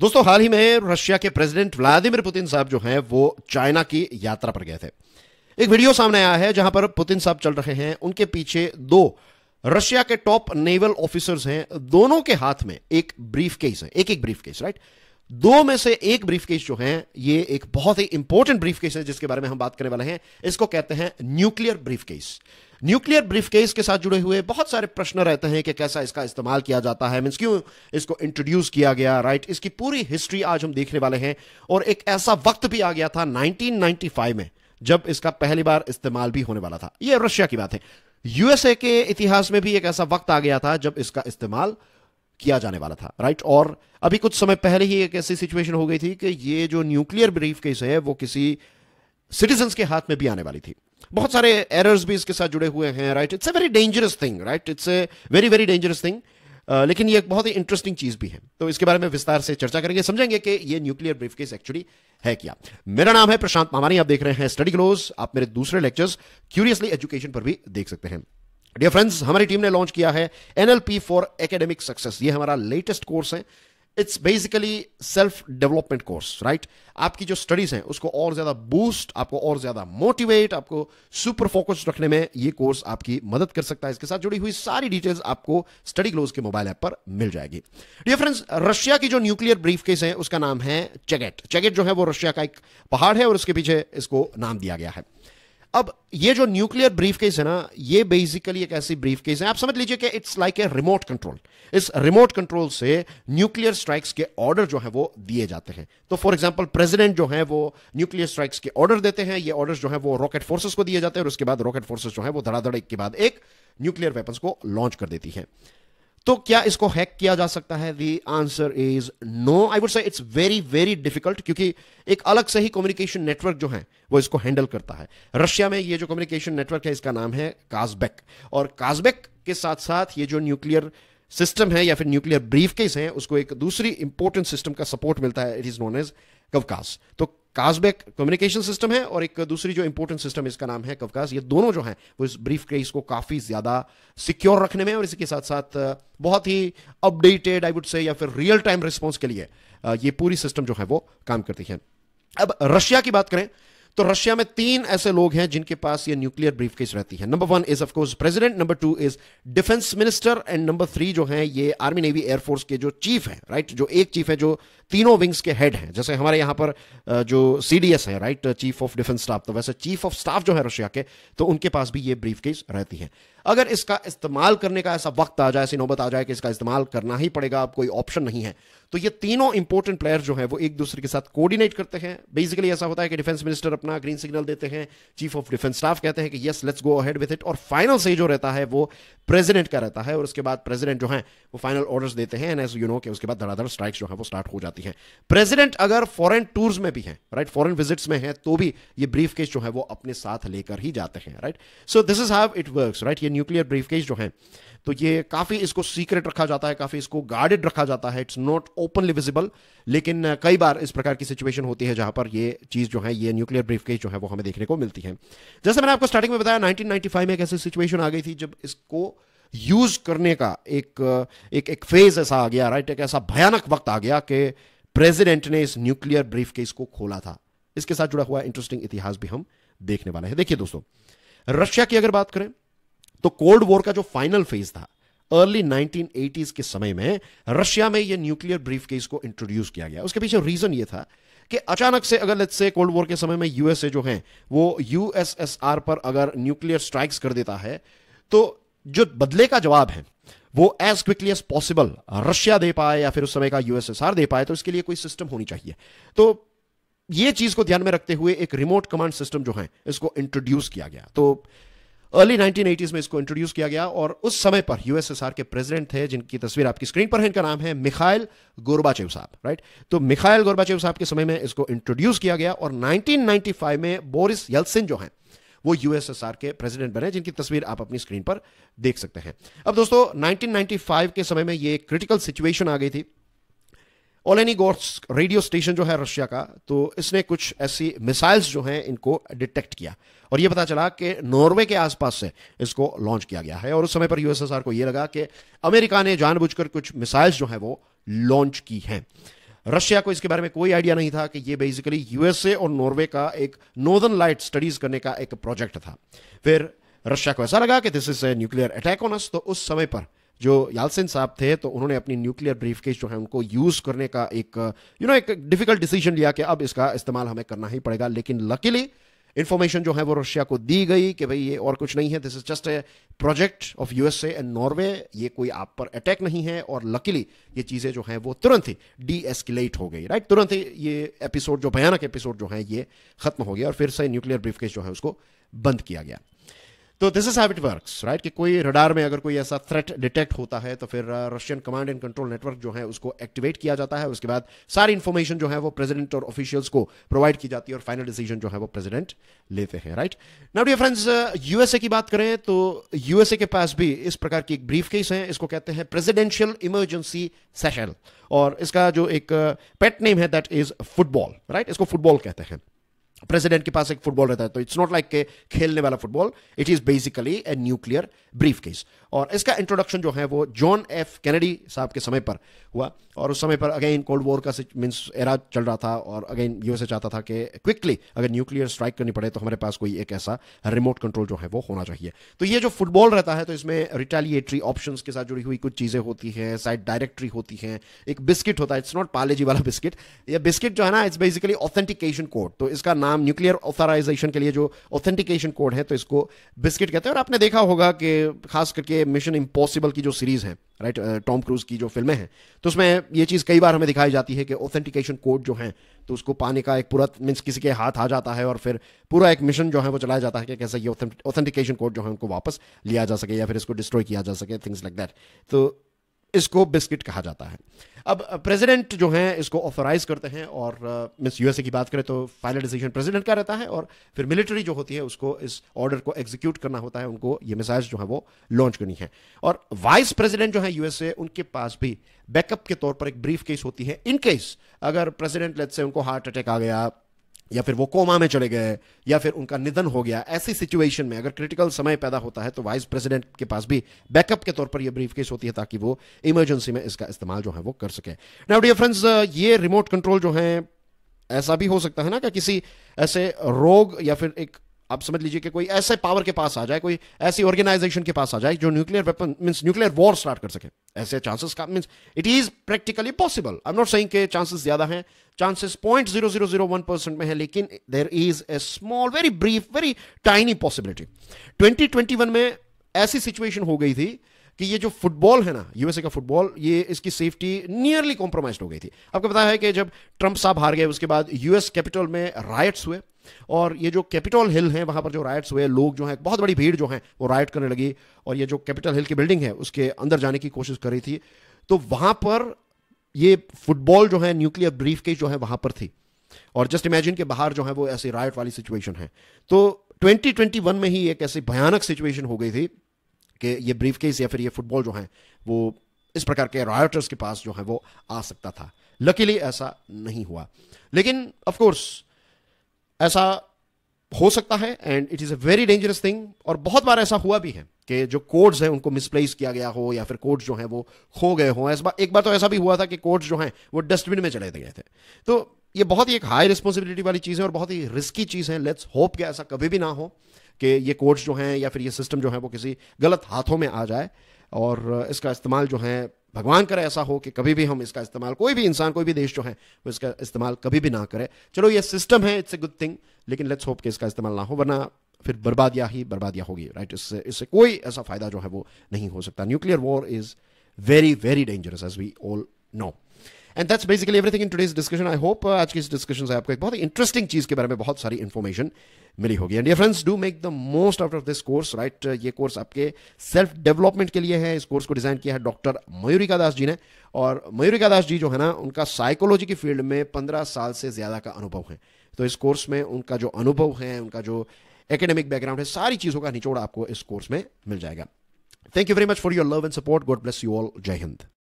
दोस्तों हाल ही में रशिया के प्रेसिडेंट व्लादिमीर पुतिन साहब जो हैं वो चाइना की यात्रा पर गए थे एक वीडियो सामने आया है जहां पर पुतिन साहब चल रहे हैं उनके पीछे दो रशिया के टॉप नेवल ऑफिसर्स हैं दोनों के हाथ में एक ब्रीफ केस है एक एक ब्रीफ केस राइट दो में से एक ब्रीफकेस जो है ये एक बहुत ही इंपॉर्टेंट ब्रीफकेस है जिसके बारे में हम बात करने वाले हैं इसको कहते हैं न्यूक्लियर ब्रीफकेस न्यूक्लियर ब्रीफकेस के साथ जुड़े हुए बहुत सारे प्रश्न रहते हैं कि कैसा इसका इस्तेमाल किया जाता है मीन्स क्यों इसको इंट्रोड्यूस किया गया राइट इसकी पूरी हिस्ट्री आज हम देखने वाले हैं और एक ऐसा वक्त भी आ गया था नाइनटीन में जब इसका पहली बार इस्तेमाल भी होने वाला था यह रशिया की बात है यूएसए के इतिहास में भी एक ऐसा वक्त आ गया था जब इसका इस्तेमाल किया जाने वाला था राइट और अभी कुछ समय पहले ही एक ऐसी सिचुएशन हो गई थी कि ये जो न्यूक्लियर ब्रीफ केस है वो किसी सिटीजन के हाथ में भी आने वाली थी बहुत सारे एरर्स भी इसके साथ जुड़े हुए हैं right it's a very dangerous thing right it's a very very dangerous thing लेकिन ये एक बहुत ही इंटरेस्टिंग चीज भी है तो इसके बारे में विस्तार से चर्चा करेंगे समझेंगे कि ये न्यूक्लियर ब्रीफ केस एक्चुअली है क्या मेरा नाम है प्रशांत मामानी आप देख रहे हैं स्टडी क्लोज आप मेरे दूसरे लेक्चर्स क्यूरियसली एजुकेशन पर भी देख सकते हैं डियर फ्रेंड्स हमारी टीम ने लॉन्च किया है एनएलपी फॉर एकेडमिक सक्सेस ये हमारा लेटेस्ट कोर्स है it's basically self development course right आपकी जो स्टडीज हैं उसको और ज्यादा बूस्ट आपको और ज्यादा मोटिवेट आपको सुपर फोकस रखने में ये कोर्स आपकी मदद कर सकता है इसके साथ जुड़ी हुई सारी डिटेल्स आपको स्टडी ग्लोज के मोबाइल ऐप पर मिल जाएगी डियर फ्रेंड्स रशिया की जो न्यूक्लियर ब्रीफ केस है उसका नाम है चेगेट चेगेट जो है वो रशिया का एक पहाड़ है और उसके पीछे इसको नाम दिया गया है अब ये जो न्यूक्लियर ब्रीफ केस है ना ये बेसिकली एक ऐसी ब्रीफ केस है आप समझ लीजिए कि it's like a remote control इस रिमोट कंट्रोल से न्यूक्लियर स्ट्राइक्स के ऑर्डर जो है वो दिए जाते हैं तो फॉर एग्जांपल प्रेसिडेंट जो है वो न्यूक्लियर स्ट्राइक्स के ऑर्डर देते हैं ये ऑर्डर जो है वो रॉकेट फोर्सेस को दिए जाते हैं और उसके बाद रॉकेट फोर्सेज जो है वो धड़ाधड़ के बाद एक न्यूक्लियर वेपन्स को लॉन्च कर देती है तो क्या इसको हैक किया जा सकता है the answer is no I would say it's very very difficult क्योंकि एक अलग से ही कम्युनिकेशन नेटवर्क जो है वो इसको हैंडल करता है रशिया में ये जो कम्युनिकेशन नेटवर्क है इसका नाम है काजबेक और काजबेक के साथ साथ ये जो न्यूक्लियर सिस्टम है या फिर न्यूक्लियर ब्रीफ केस है उसको एक दूसरी इंपॉर्टेंट सिस्टम का सपोर्ट मिलता है it is known as Kavkaz तो काजबेक कम्युनिकेशन सिस्टम है और एक दूसरी जो इंपोर्टेंट सिस्टम इसका नाम है कवकाज ये दोनों जो हैं वो इस ब्रीफ केस को काफ़ी ज़्यादा सिक्योर रखने में और इसी के साथ साथ बहुत ही अपडेटेड आई वुड से या फिर रियल टाइम रिस्पॉन्स के लिए ये पूरी सिस्टम जो है वो काम करती है अब रशिया की बात करें तो रशिया में तीन ऐसे लोग हैं जिनके पास ये न्यूक्लियर केस रहती है number one is of course president president number two is defence minister and number three जो है ये आर्मी नेवी एयरफोर्स के जो चीफ है राइट जो एक चीफ है जो तीनों विंग्स के हेड हैं जैसे हमारे यहां पर जो सी है right chief of defence staff तो वैसे चीफ ऑफ स्टाफ जो है रशिया के तो उनके पास भी ये ब्रीफ रहती है अगर इसका इस्तेमाल करने का ऐसा वक्त आ जाए ऐसी नौबत आ जाए कि इसका इस्तेमाल करना ही पड़ेगा अब कोई ऑप्शन नहीं है तो ये तीनों इंपॉर्टेंट प्लेयर जो हैं वो एक दूसरे के साथ कोऑर्डिनेट करते हैं बेसिकली ऐसा होता है कि डिफेंस मिनिस्टर अपना ग्रीन सिग्नल देते हैं चीफ ऑफ डिफेंस स्टाफ कहते हैं कि yes let's go ahead with it और फाइनल से जो रहता है वो प्रेसिडेंट का रहता है और उसके बाद प्रेसिडेंट जो है वो फाइनल ऑर्डर्स देते हैं एंड एज यू नो कि उसके बाद धड़ाधड़ स्ट्राइक्स जो है वो स्टार्ट हो जाती है प्रेजिडेंट अगर फॉरन टूर्स में भी है राइट फॉरन विजिट्स में है तो भी ये ब्रीफ केस जो है वो अपने साथ लेकर ही जाते हैं right so this is how it work right ये न्यूक्लियर ब्रीफकेस जो हैं तो ये काफ़ी इसको सीक्रेट रखा जाता है काफ़ी इसको गार्डेड रखा जाता है इट्स नॉट ओपनली विजिबल लेकिन कई बार इस प्रकार की सिचुएशन होती है जहां पर ये चीज़ जो है ये न्यूक्लियर ब्रीफकेस जो है वो हमें देखने को मिलती है जैसे मैंने आपको स्टार्टिंग में बताया 1995 में एक ऐसी सिचुएशन आ गई थी जब इसको यूज करने का एक एक एक फेज ऐसा आ गया राइट एक ऐसा भयानक वक्त आ गया कि प्रेसिडेंट ने इस न्यूक्लियर ब्रीफ केस को खोला था इसके साथ जुड़ा हुआ इंटरेस्टिंग इतिहास भी हम देखने वाले हैं देखिए दोस्तों रशिया की अगर बात करें तो कोल्ड वॉर का जो फाइनल फेज था अर्ली नाइनटीन के समय में रशिया में यह न्यूक्लियर ब्रीफ केस को इंट्रोड्यूस किया गया उसके पीछे रीजन ये था कि अचानक से अगर लेट्स से कोल्ड वॉर के समय में यूएसए जो है वो यूएसएसआर पर अगर न्यूक्लियर स्ट्राइक्स कर देता है तो जो बदले का जवाब है वो as quickly as possible Russia दे पाए या फिर उस समय का यूएसएसआर दे पाए तो इसके लिए कोई सिस्टम होनी चाहिए तो ये चीज को ध्यान में रखते हुए एक रिमोट कमांड सिस्टम जो है इसको इंट्रोड्यूस किया गया तो अर्ली 1980s में इसको इंट्रोड्यूस किया गया और उस समय पर यूएसएसआर के प्रेसिडेंट थे जिनकी तस्वीर आपकी स्क्रीन पर है इनका नाम है मिखाइल गोरबाचेव साहब राइट तो मिखाइल गोरबाचेव साहब के समय में इसको इंट्रोड्यूस किया गया और 1995 में बोरिस यल्सिन जो हैं वो यूएसएसआर के प्रेसिडेंट बने जिनकी तस्वीर आप अपनी स्क्रीन पर देख सकते हैं अब दोस्तों 1995 के समय में ये क्रिटिकल सिचुएशन आ गई थी ओलेनिगोर्स रेडियो स्टेशन जो है रशिया का तो इसने कुछ ऐसी मिसाइल्स जो हैं इनको डिटेक्ट किया और यह पता चला कि नॉर्वे के आसपास से इसको लॉन्च किया गया है और उस समय पर यूएसएसआर को यह लगा कि अमेरिका ने जानबूझकर कुछ मिसाइल्स जो है वो लॉन्च की हैं रशिया को इसके बारे में कोई आइडिया नहीं था कि ये बेसिकली यूएसए और नॉर्वे का एक नॉर्दर्न लाइट स्टडीज करने का एक प्रोजेक्ट था फिर रशिया को ऐसा लगा कि this is a nuclear attack on us तो उस समय पर जो यालसिन साहब थे तो उन्होंने अपनी न्यूक्लियर केस जो है उनको यूज़ करने का एक यू you नो know, एक डिफिकल्ट डिसीजन लिया कि अब इसका इस्तेमाल हमें करना ही पड़ेगा लेकिन लकीली इन्फॉर्मेशन जो है वो रशिया को दी गई कि भाई ये और कुछ नहीं है this is just a project of USA and Norway ये कोई आप पर अटैक नहीं है और लकीली ये चीज़ें जो हैं वो तुरंत ही डी एस्किलेट हो गई राइट तुरंत ही ये एपिसोड जो भयानक एपिसोड जो है ये खत्म हो गया और फिर से न्यूक्लियर ब्रीफकेस जो है उसको बंद किया गया तो this is how it right कि कोई रडार में अगर कोई ऐसा थ्रेट डिटेक्ट होता है तो फिर Russian command and control network जो है उसको एक्टिवेट किया जाता है उसके बाद सारी इन्फॉर्मेशन जो है वो प्रेसिडेंट और ऑफिशियल्स को प्रोवाइड की जाती है और फाइनल डिसीजन जो है वो प्रेसिडेंट लेते हैं right now dear friends USA की बात करें तो यूएसए के पास भी इस प्रकार की एक ब्रीफ केस है इसको कहते हैं प्रेसिडेंशियल इमरजेंसी सेशन और इसका जो एक पेट uh, नेम है दैट इज फुटबॉल राइट इसको फुटबॉल कहते हैं प्रेसिडेंट के पास एक फुटबॉल रहता है तो इट्स नॉट लाइक के खेलने वाला football it is basically a nuclear brief case और इसका इंट्रोडक्शन जो है वो जॉन एफ कैनेडी साहब के समय पर हुआ और उस समय पर अगेन कोल्ड वॉर का मीन्स एरा चल रहा था और अगेन यूएसए चाहता था कि क्विकली अगर न्यूक्लियर स्ट्राइक करनी पड़े तो हमारे पास कोई एक ऐसा रिमोट कंट्रोल जो है वो होना चाहिए तो ये जो फुटबॉल रहता है तो इसमें रिटेलिएटरी ऑप्शन के साथ जुड़ी हुई कुछ चीज़ें होती हैं साइड डायरेक्टरी होती हैं एक बिस्किट होता है इट्स नॉट पालेजी वाला बिस्किट यह बिस्किट जो है ना इट्स बेसिकली ऑथेंटिकेशन कोड तो इसका नाम न्यूक्लियर ऑथराइजेशन के लिए जो ऑथेंटिकेशन कोड है तो इसको बिस्किट कहते हैं और आपने देखा होगा कि खास करके मिशन इम्पॉसिबल की जो सीरीज है राइट टॉम क्रूज की जो फिल्में हैं तो उसमें ये चीज़ कई बार हमें दिखाई जाती है कि ऑथेंटिकेशन कोड जो है तो उसको पाने का एक पूरा मीन्स किसी के हाथ आ जाता है और फिर पूरा एक मिशन जो है वो चलाया जाता है कि कैसे ये ऑथेंटिकेशन कोड जो है उनको वापस लिया जा सके या फिर इसको डिस्ट्रॉय किया जा सके थिंग्स लाइक दैट तो इसको बिस्किट कहा जाता है अब प्रेसिडेंट जो हैं इसको ऑथोराइज करते हैं और मिस यूएसए की बात करें तो फाइनल डिसीजन प्रेसिडेंट का रहता है और फिर मिलिट्री जो होती है उसको इस ऑर्डर को एग्जीक्यूट करना होता है उनको ये मिसाइल जो है वो लॉन्च करनी है और वाइस प्रेसिडेंट जो है यूएसए उनके पास भी बैकअप के तौर पर एक ब्रीफ केस होती है इन केस अगर प्रेसिडेंट लेट से उनको हार्ट अटैक आ गया या फिर वो कोमा में चले गए या फिर उनका निधन हो गया ऐसी सिचुएशन में अगर क्रिटिकल समय पैदा होता है तो वाइस प्रेसिडेंट के पास भी बैकअप के तौर पर ये ब्रीफ केस होती है ताकि वो इमरजेंसी में इसका इस्तेमाल जो है वो कर सके नाउ डियर फ्रेंड्स ये रिमोट कंट्रोल जो है ऐसा भी हो सकता है ना कि किसी ऐसे रोग या फिर एक आप समझ लीजिए कि कोई ऐसे पावर के पास आ जाए कोई ऐसी ऑर्गेनाइजेशन के पास आ जाए जो nuclear weapon means nuclear war start कर सके ऐसे चांसेस का means it is practically possible I am not saying के चांसेस ज्यादा हैं chances point zero zero zero one percent में है लेकिन there is a small very brief very tiny possibility twenty twenty one में ऐसी सिचुएशन हो गई थी कि ये जो फुटबॉल है ना यूएसए का फुटबॉल ये इसकी सेफ्टी नियरली कॉम्प्रोमाइज हो गई थी आपको पता है कि जब ट्रंप साहब हार गए उसके बाद यूएस कैपिटल में रायट्स हुए और ये जो कैपिटल हिल है वहां पर जो राइट्स हुए लोग जो है बहुत बड़ी भीड़ जो है वो राइट करने लगी और ये जो कैपिटल हिल की बिल्डिंग है उसके अंदर जाने की कोशिश कर रही थी तो वहां पर ये फुटबॉल जो है न्यूक्लियर ब्रीफ केस जो है वहां पर थी और जस्ट इमेजिन के बाहर जो है वो ऐसी राइट वाली सिचुएशन है तो 2021 में ही एक ऐसी भयानक सिचुएशन हो गई थी कि ये ब्रीफ केस या फिर ये फुटबॉल जो है वो इस प्रकार के रायटर्स के पास जो है वो आ सकता था लकीली ऐसा नहीं हुआ लेकिन ऑफकोर्स ऐसा हो सकता है and it is a very dangerous thing और बहुत बार ऐसा हुआ भी है कि जो कोड्स हैं उनको मिसप्लेस किया गया हो या फिर कोड्स जो हैं वो खो गए हों ऐसा एक बार तो ऐसा भी हुआ था कि कोड्स जो हैं वो डस्टबिन में चले गए थे तो ये बहुत ही एक हाई रिस्पॉन्सिबिलिटी वाली चीज़ है और बहुत ही रिस्की चीज़ है लेट्स होप कि ऐसा कभी भी ना हो कि ये कोड्स जो हैं या फिर ये सिस्टम जो है वो किसी गलत हाथों में आ जाए और इसका इस्तेमाल जो है भगवान करे ऐसा हो कि कभी भी हम इसका इस्तेमाल कोई भी इंसान कोई भी देश जो है वो इसका इस्तेमाल कभी भी ना करे चलो ये सिस्टम है इट्स ए गुड थिंग लेकिन लेट्स होप कि इसका इस्तेमाल ना हो वरना फिर बर्बादियाँ ही बर्बादियाँ होगी राइट इससे इससे कोई ऐसा फ़ायदा जो है वो नहीं हो सकता nuclear war is very very dangerous as we all know and that's basically everything in today's discussion I hope आज की इस डिस्कशन से आपको एक बहुत ही इंटरेस्टिंग चीज़ के बारे में बहुत सारी इन्फॉर्मेशन मिली होगी and friends do make the most out of this course right ये कोर्स आपके सेल्फ डेवलपमेंट के लिए है इस कोर्स को डिज़ाइन किया है डॉक्टर मयूरिका दास जी ने और मयूरिका दास जी जो है ना उनका साइकोलॉजी की फील्ड में पंद्रह साल से ज़्यादा का अनुभव है तो इस कोर्स में उनका जो अनुभव है उनका जो एकेडमिक बैकग्राउंड है सारी चीज़ों का निचोड़ आपको इस कोर्स में मिल जाएगा thank you very much for your love and support God bless you all जय हिंद